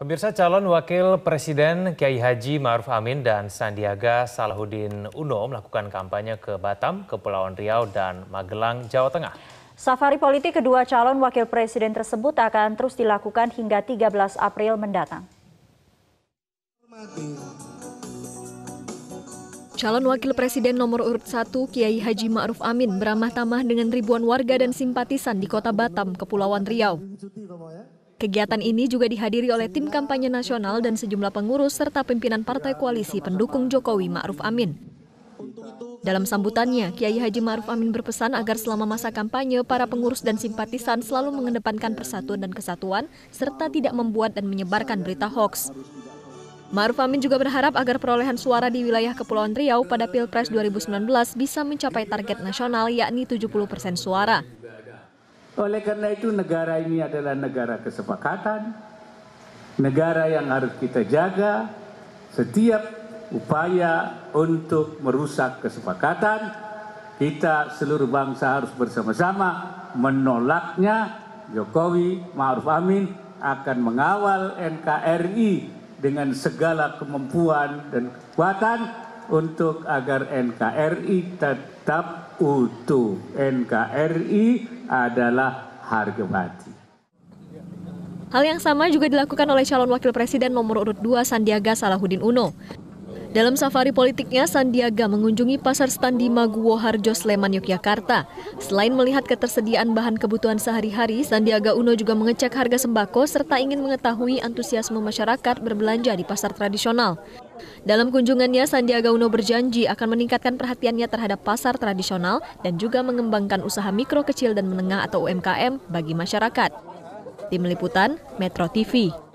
Pemirsa calon wakil presiden Kiai Haji Ma'ruf Amin dan Sandiaga Salahuddin Uno melakukan kampanye ke Batam, Kepulauan Riau, dan Magelang, Jawa Tengah. Safari politik kedua calon wakil presiden tersebut akan terus dilakukan hingga 13 April mendatang. Calon Wakil Presiden nomor urut 1 Kiai Haji Ma'ruf Amin beramah tamah dengan ribuan warga dan simpatisan di kota Batam, Kepulauan Riau. Kegiatan ini juga dihadiri oleh tim kampanye nasional dan sejumlah pengurus serta pimpinan partai koalisi pendukung Jokowi Ma'ruf Amin. Dalam sambutannya, Kiai Haji Ma'ruf Amin berpesan agar selama masa kampanye, para pengurus dan simpatisan selalu mengedepankan persatuan dan kesatuan, serta tidak membuat dan menyebarkan berita hoax. Ma'ruf Amin juga berharap agar perolehan suara di wilayah Kepulauan Riau pada Pilpres 2019 bisa mencapai target nasional yakni 70 persen suara. Oleh karena itu negara ini adalah negara kesepakatan, negara yang harus kita jaga setiap upaya untuk merusak kesepakatan. Kita seluruh bangsa harus bersama-sama menolaknya. Jokowi, Ma'ruf Amin akan mengawal NKRI dengan segala kemampuan dan kekuatan untuk agar NKRI tetap utuh. NKRI adalah harga mati. Hal yang sama juga dilakukan oleh calon wakil presiden nomor urut 2 Sandiaga Salahuddin Uno. Dalam safari politiknya, Sandiaga mengunjungi Pasar Standi Maguwo Harjo Sleman, Yogyakarta. Selain melihat ketersediaan bahan kebutuhan sehari-hari, Sandiaga Uno juga mengecek harga sembako serta ingin mengetahui antusiasme masyarakat berbelanja di pasar tradisional. Dalam kunjungannya, Sandiaga Uno berjanji akan meningkatkan perhatiannya terhadap pasar tradisional dan juga mengembangkan usaha mikro kecil dan menengah atau UMKM bagi masyarakat. Tim Liputan, Metro TV.